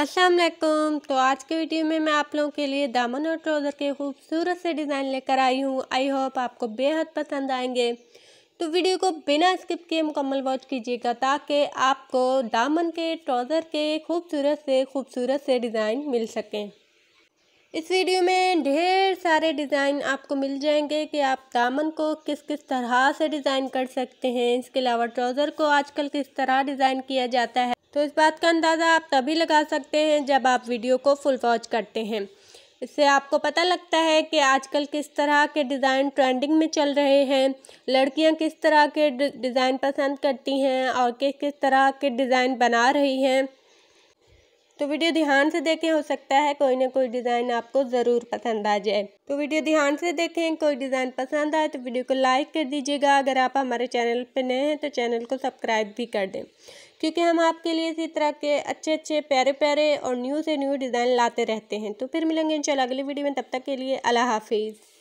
अस्सलाम वालेकुम तो आज के वीडियो में मैं आप लोगों के लिए दामन और ट्रोज़र के खूबसूरत से डिज़ाइन लेकर आई हूँ आई होप आपको बेहद पसंद आएंगे तो वीडियो को बिना स्किप किए मुकम्मल वॉच कीजिएगा ताकि आपको दामन के ट्रोज़र के खूबसूरत से खूबसूरत से डिज़ाइन मिल सकें इस वीडियो में ढेर सारे डिज़ाइन आपको मिल जाएंगे कि आप दामन को किस किस तरह से डिज़ाइन कर सकते हैं इसके अलावा ट्राउज़र को आजकल किस तरह डिज़ाइन किया जाता है तो इस बात का अंदाज़ा आप तभी लगा सकते हैं जब आप वीडियो को फुल वॉच करते हैं इससे आपको पता लगता है कि आजकल किस तरह के डिज़ाइन ट्रेंडिंग में चल रहे हैं लड़कियां किस तरह के डिज़ाइन पसंद करती हैं और किस किस तरह के डिज़ाइन बना रही हैं तो वीडियो ध्यान से देखें हो सकता है कोई ना कोई डिज़ाइन आपको ज़रूर पसंद आ जाए तो वीडियो ध्यान से देखें कोई डिज़ाइन पसंद आए तो वीडियो को लाइक कर दीजिएगा अगर आप हमारे चैनल पर नए हैं तो चैनल को सब्सक्राइब भी कर दें क्योंकि हम आपके लिए इसी तरह के अच्छे अच्छे प्यारे प्यारे और न्यू से न्यू डिज़ाइन लाते रहते हैं तो फिर मिलेंगे इन अगली वीडियो में तब तक के लिए अल्लाह हाफिज़